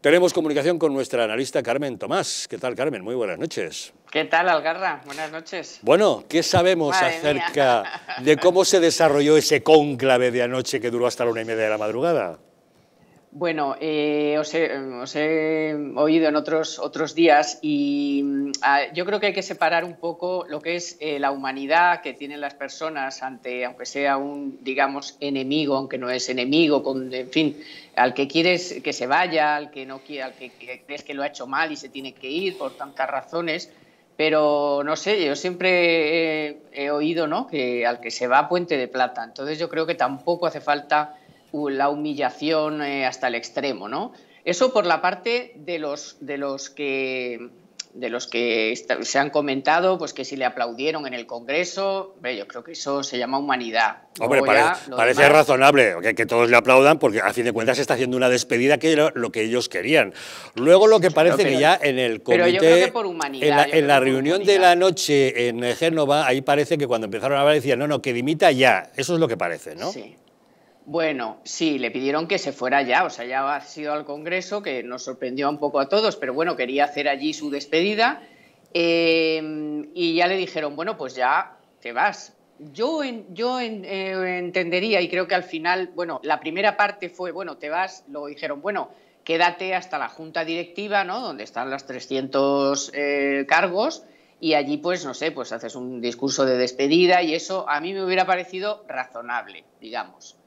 Tenemos comunicación con nuestra analista Carmen Tomás. ¿Qué tal, Carmen? Muy buenas noches. ¿Qué tal, Algarra? Buenas noches. Bueno, ¿qué sabemos acerca de cómo se desarrolló ese cónclave de anoche que duró hasta la una y media de la madrugada? Bueno, eh, os, he, oído en otros, otros días y mm, ah, yo creo que hay que separar un poco lo que es eh, la humanidad que tienen las personas ante, aunque sea un, digamos, enemigo, aunque no es enemigo, con, en fin, al que quieres que se vaya, al que no al que, crees que lo ha hecho mal y se tiene que ir por tantas razones. Pero no sé, yo siempre he, oído ¿no? que al que se va puente de plata. Entonces yo creo que tampoco hace falta la humillación eh, hasta el extremo, ¿no? Eso por la parte de los, de los que de los que se han comentado, pues que si le aplaudieron en el Congreso, yo creo que eso se llama humanidad. Hombre, parece, razonable que, todos le aplaudan porque a fin de cuentas se está haciendo una despedida que era lo que ellos querían. Luego lo que parece que ya en el comité, por humanidad, en la, en la reunión de la noche en Génova, ahí parece que cuando empezaron a hablar decían, no, no, que dimita ya. Eso es lo que parece, ¿no? Sí. Bueno, sí, le pidieron que se fuera ya, o sea, ya ha sido al Congreso, que nos sorprendió un poco a todos, pero bueno, quería hacer allí su despedida eh, y ya le dijeron, bueno, pues ya te vas. Yo, yo eh, entendería y creo que al final, bueno, la primera parte fue, bueno, te vas, lo dijeron, bueno, quédate hasta la junta directiva, ¿no? Donde están los 300 eh, cargos y allí, pues, no sé, pues haces un discurso de despedida y eso a mí me hubiera parecido razonable, digamos.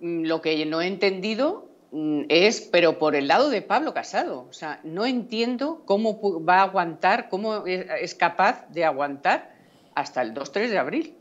Mm, lo que no he entendido mm, es, pero por el lado de Pablo Casado, o sea, no entiendo cómo va a aguantar, cómo es capaz de aguantar hasta el 2-3 de abril.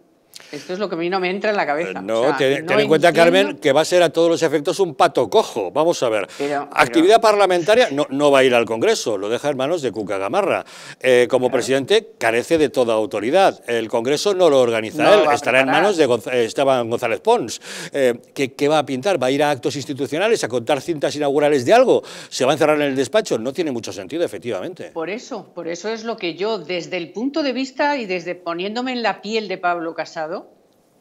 Esto es lo que a mí no me entra en la pues cabeza. No, ten, en cuenta, Carmen, que va a ser a todos los efectos un pato cojo. Vamos a ver. Actividad parlamentaria no, no, va a ir al Congreso, lo deja en manos de Cuca Gamarra. Eh, como presidente carece de toda autoridad. El Congreso no lo organiza él, estará en manos de eh, Esteban González Pons. Eh, ¿qué, ¿Qué va a pintar? ¿Va a ir a actos institucionales, a contar cintas inaugurales de algo? ¿Se va a encerrar en el despacho? No tiene mucho sentido, efectivamente. Por eso, por eso es lo que yo, desde el punto de vista y desde poniéndome en la piel de Pablo Casado,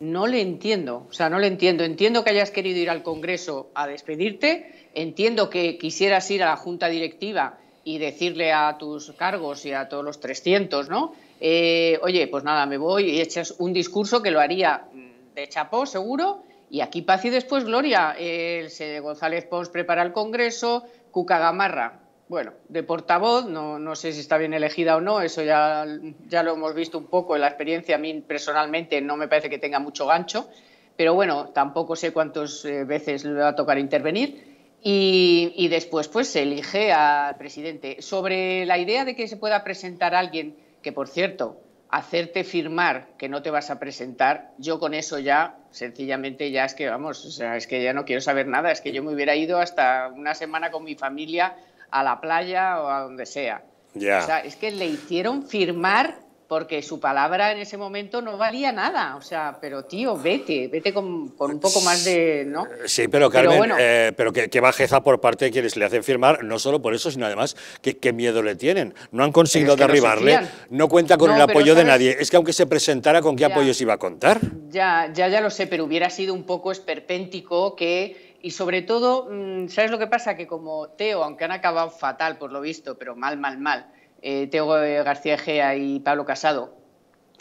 no le entiendo. O sea, no le entiendo. Entiendo que hayas querido ir al Congreso a despedirte, entiendo que quisieras ir a la Junta Directiva y decirle a tus cargos y a todos los 300, ¿no? Eh, oye, pues nada, me voy y echas un discurso que lo haría mm, de chapó, seguro. Y aquí paz y después gloria. El González Pons prepara el Congreso, Cuca Gamarra bueno, de portavoz, no, sé si está bien elegida o no, eso ya, ya lo hemos visto un poco en la experiencia, a mí personalmente no me parece que tenga mucho gancho, pero bueno, tampoco sé cuántas eh, veces le va a tocar intervenir. Y, después pues se elige al presidente. Sobre la idea de que se pueda presentar alguien, que por cierto, hacerte firmar que no te vas a presentar, yo con eso ya, sencillamente, ya es que vamos, sea, es que ya no quiero saber nada, es que yo me hubiera ido hasta una semana con mi familia a la playa o a donde sea. O sea, es que le hicieron firmar porque su palabra en ese momento no valía nada. O sea, pero tío, vete, vete con, un poco más de. ¿no? Sí, pero Carmen, eh, pero, qué bajeza por parte de quienes le hacen firmar, no solo por eso, sino además qué miedo le tienen. No han conseguido derribarle, no, cuenta con el apoyo de nadie. Es que aunque se presentara, ¿con qué apoyo apoyos iba a contar? Ya, ya, ya lo sé, pero hubiera sido un poco esperpéntico que y sobre todo, mm, ¿sabes lo que pasa? Que como Teo, aunque han acabado fatal por lo visto, pero mal, mal, mal, eh, Teo García Egea y Pablo Casado,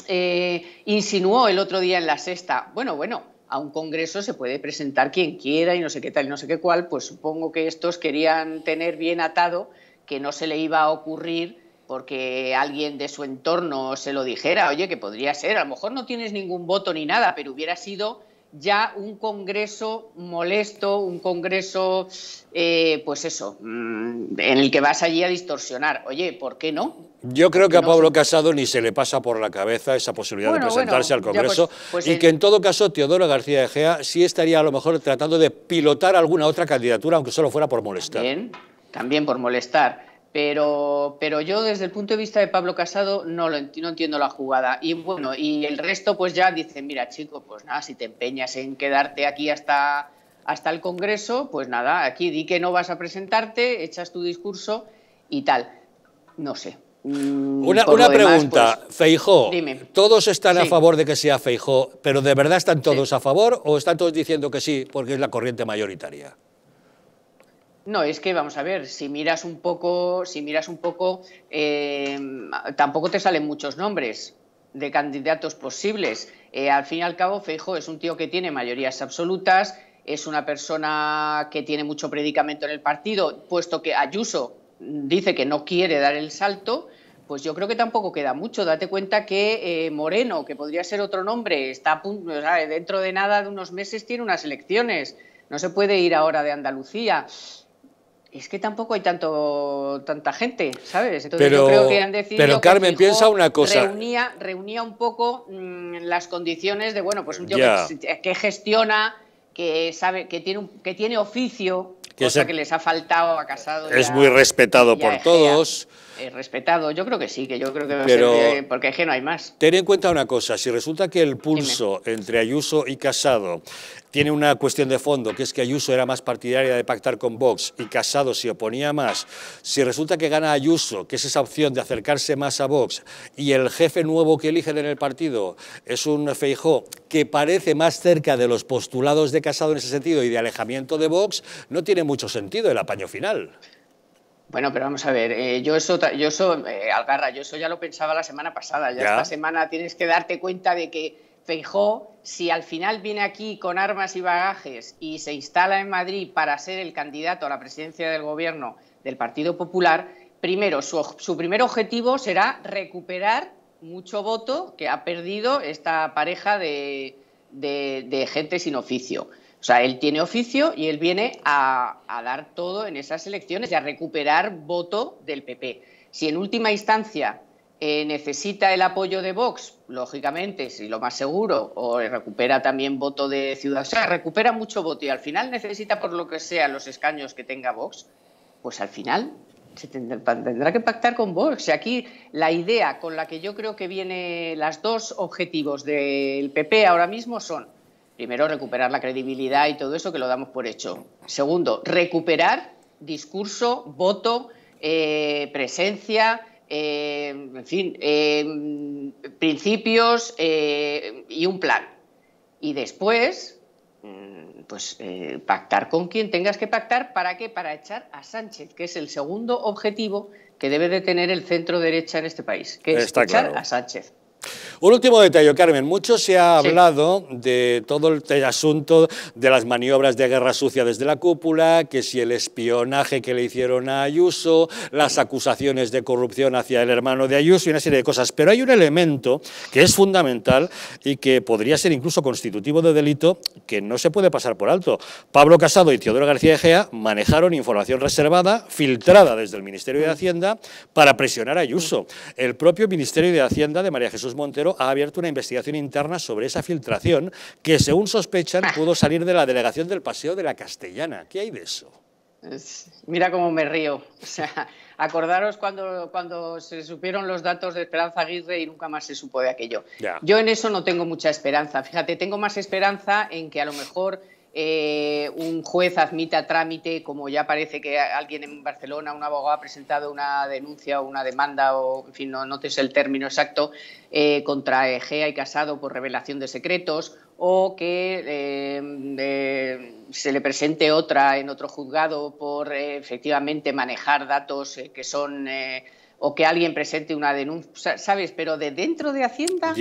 eh, insinuó el otro día en la sexta, bueno, bueno, a un congreso se puede presentar quien quiera y no sé qué tal no sé qué cual, pues supongo que estos querían tener bien atado que no se le iba a ocurrir porque alguien de su entorno se lo dijera, oye, que podría ser, a lo mejor no tienes ningún voto ni nada, pero hubiera sido ya un congreso molesto, un congreso, eh, pues eso, mm, en el que vas allí a distorsionar. Oye, ¿por qué no? Yo creo que a Pablo Casado ni se le pasa por la cabeza esa posibilidad de presentarse al Congreso pues, pues y que en todo caso Teodoro García Ejea sí estaría a lo mejor tratando de pilotar alguna otra candidatura, aunque solo fuera por molestar. También, también por molestar. Pero, pero yo desde el punto de vista de Pablo Casado no, lo entiendo, la jugada. Y bueno, y el resto pues ya dicen, mira chico, pues nada, si te empeñas en quedarte aquí hasta, hasta el Congreso, pues nada, aquí di que no vas a presentarte, echas tu discurso y tal. No sé. Mm, una, pregunta, pues, Feijóo, Todos están a favor de que sea Feijo, pero ¿de verdad están todos a favor o están todos diciendo que sí porque es la corriente mayoritaria? No, es que vamos a ver, si miras un poco, si miras un poco, eh, tampoco te salen muchos nombres de candidatos posibles. Eh, al fin y al cabo, Feijo es un tío que tiene mayorías absolutas, es una persona que tiene mucho predicamento en el partido, puesto que Ayuso dice que no quiere dar el salto, pues yo creo que tampoco queda mucho. Date cuenta que eh, Moreno, que podría ser otro nombre, está dentro de nada de unos meses tiene unas elecciones. No se puede ir ahora de Andalucía es que tampoco hay tanto tanta gente, ¿sabes? pero, yo creo que han decir Carmen, piensa una cosa. Reunía, reunía un poco mm, las condiciones de, bueno, pues un tío que, gestiona, que sabe, que tiene, que tiene oficio, que cosa que les ha faltado a Casado. Es muy respetado por todos. Eh, respetado, yo creo que sí, que yo creo que Pero, ser, eh, porque es que no hay más. Ten en cuenta una cosa, si resulta que el pulso entre Ayuso y Casado tiene una cuestión de fondo, que es que Ayuso era más partidaria de pactar con Vox y Casado se oponía más, si resulta que gana Ayuso, que es esa opción de acercarse más a Vox, y el jefe nuevo que eligen en el partido es un Feijó que parece más cerca de los postulados de Casado en ese sentido y de alejamiento de Vox, no tiene mucho sentido el apaño final. Bueno, pero vamos a ver, eh, yo eso, yo eh, Algarra, yo eso ya lo pensaba la semana pasada, ya, esta semana tienes que darte cuenta de que Feijó, si al final viene aquí con armas y bagajes y se instala en Madrid para ser el candidato a la presidencia del gobierno del Partido Popular, primero, su, su primer objetivo será recuperar mucho voto que ha perdido esta pareja de gente sin oficio. O sea, él tiene oficio y él viene a, dar todo en esas elecciones y a recuperar voto del PP. Si en última instancia eh, necesita el apoyo de Vox, lógicamente, si lo más seguro, o recupera también voto de Ciudadanos, o sea, recupera mucho voto y al final necesita por lo que sea los escaños que tenga Vox, pues al final se tendrá, que pactar con Vox. aquí la idea con la que yo creo que vienen los dos objetivos del PP ahora mismo son Primero, recuperar la credibilidad y todo eso que lo damos por hecho. Segundo, recuperar discurso, voto, eh, presencia, eh, en fin, eh, principios y un plan. Y después, mm, pues pactar con quien tengas que pactar. ¿Para qué? Para echar a Sánchez, que es el segundo objetivo que debe de tener el centro derecha en este país, que es echar a Sánchez. Un último detalle, Carmen. Mucho se ha hablado de todo el asunto de las maniobras de guerra sucia desde la cúpula, que si el espionaje que le hicieron a Ayuso, las acusaciones de corrupción hacia el hermano de Ayuso y una serie de cosas. Pero hay un elemento que es fundamental y que podría ser incluso constitutivo de delito que no se puede pasar por alto. Pablo Casado y Teodoro García Egea manejaron información reservada, filtrada desde el Ministerio de Hacienda, para presionar a Ayuso. El propio Ministerio de Hacienda de María Jesús Montero ha abierto una investigación interna sobre esa filtración que, según sospechan, pudo salir de la delegación del Paseo de la Castellana. ¿Qué hay de eso? Mira cómo me río. O sea, acordaros cuando, cuando se supieron los datos de Esperanza Aguirre y nunca más se supo de aquello. Yo en eso no tengo mucha esperanza. Fíjate, tengo más esperanza en que a lo mejor eh, un juez admita trámite, como ya parece que alguien en Barcelona, un abogado ha presentado una denuncia o una demanda, o en fin, no, no te sé el término exacto, eh, contra Egea y Casado por revelación de secretos, o que eh, se le presente otra en otro juzgado por efectivamente manejar datos que son o que alguien presente una denuncia, ¿sabes? Pero de dentro de Hacienda,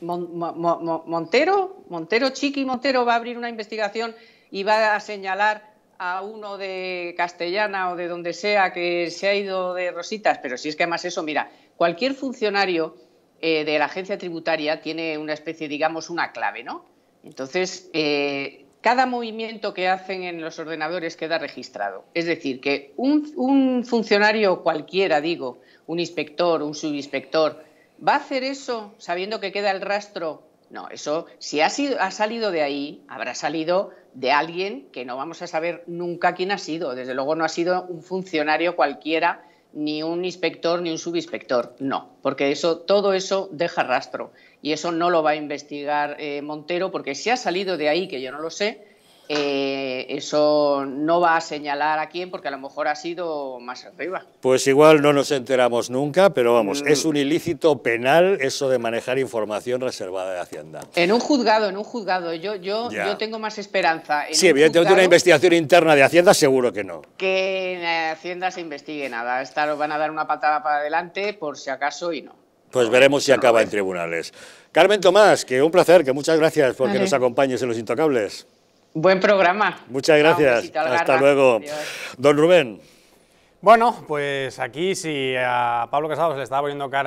Montero, Montero, Chiqui Montero va a abrir una investigación y va a señalar a uno de Castellana o de donde sea que se ha ido de rositas, pero si es que además eso, mira, cualquier funcionario eh, de la agencia tributaria tiene una especie, digamos, una clave, ¿no? Entonces, eh, cada movimiento que hacen en los ordenadores queda registrado. Es decir, que un, funcionario cualquiera, digo, un inspector, un subinspector, ¿va a hacer eso sabiendo que queda el rastro? No, eso, si ha, ha salido de ahí, habrá salido de alguien que no vamos a saber nunca quién ha sido. Desde luego no ha sido un funcionario cualquiera ni un inspector ni un subinspector, no, porque eso, todo eso deja rastro y eso no lo va a investigar eh, Montero porque si ha salido de ahí, que yo no lo sé, eh, eso no va a señalar a quién porque a lo mejor ha sido más arriba. Pues igual no nos enteramos nunca, pero vamos, mm. es un ilícito penal eso de manejar información reservada de Hacienda. En un juzgado, en un juzgado, yo, yo, yo tengo más esperanza. En sí, evidentemente una investigación interna de Hacienda seguro que no. Que en Hacienda se investigue nada, esta lo van a dar una patada para adelante por si acaso y no. Pues veremos si acaba en tribunales. Carmen Tomás, que un placer, que muchas gracias porque que nos acompañes en Los Intocables. Buen programa. Muchas gracias. Hasta luego. Don Rubén. Bueno, pues aquí si a Pablo Casado se le estaba poniendo cara